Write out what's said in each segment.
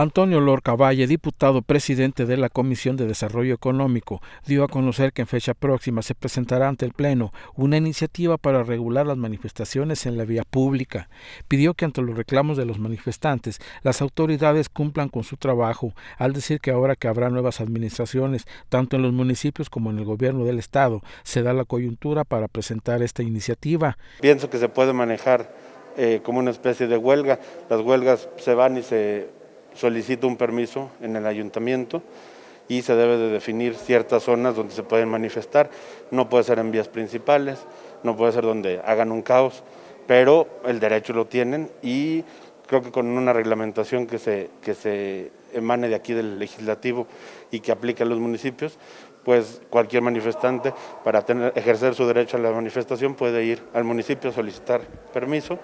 Antonio Lorca Valle, diputado presidente de la Comisión de Desarrollo Económico, dio a conocer que en fecha próxima se presentará ante el Pleno una iniciativa para regular las manifestaciones en la vía pública. Pidió que ante los reclamos de los manifestantes, las autoridades cumplan con su trabajo, al decir que ahora que habrá nuevas administraciones, tanto en los municipios como en el gobierno del Estado, se da la coyuntura para presentar esta iniciativa. Pienso que se puede manejar eh, como una especie de huelga. Las huelgas se van y se solicita un permiso en el ayuntamiento y se debe de definir ciertas zonas donde se pueden manifestar. No puede ser en vías principales, no puede ser donde hagan un caos, pero el derecho lo tienen y creo que con una reglamentación que se, que se emane de aquí del legislativo y que aplique a los municipios, pues cualquier manifestante para tener, ejercer su derecho a la manifestación puede ir al municipio a solicitar permiso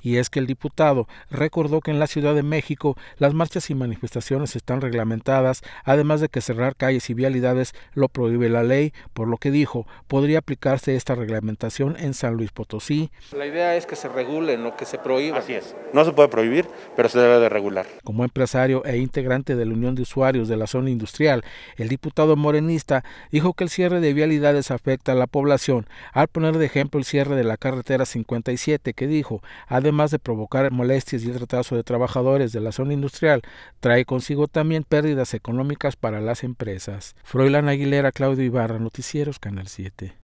y es que el diputado recordó que en la Ciudad de México las marchas y manifestaciones están reglamentadas, además de que cerrar calles y vialidades lo prohíbe la ley, por lo que dijo, podría aplicarse esta reglamentación en San Luis Potosí. La idea es que se regule, lo que se prohíba. Así es, no se puede prohibir, pero se debe de regular. Como empresario e integrante de la Unión de Usuarios de la Zona Industrial, el diputado morenista dijo que el cierre de vialidades afecta a la población, al poner de ejemplo el cierre de la carretera 57 que dijo, además de provocar molestias y el retraso de trabajadores de la zona industrial, trae consigo también pérdidas económicas para las empresas. Froilán Aguilera, Claudio Ibarra, Noticieros, Canal 7.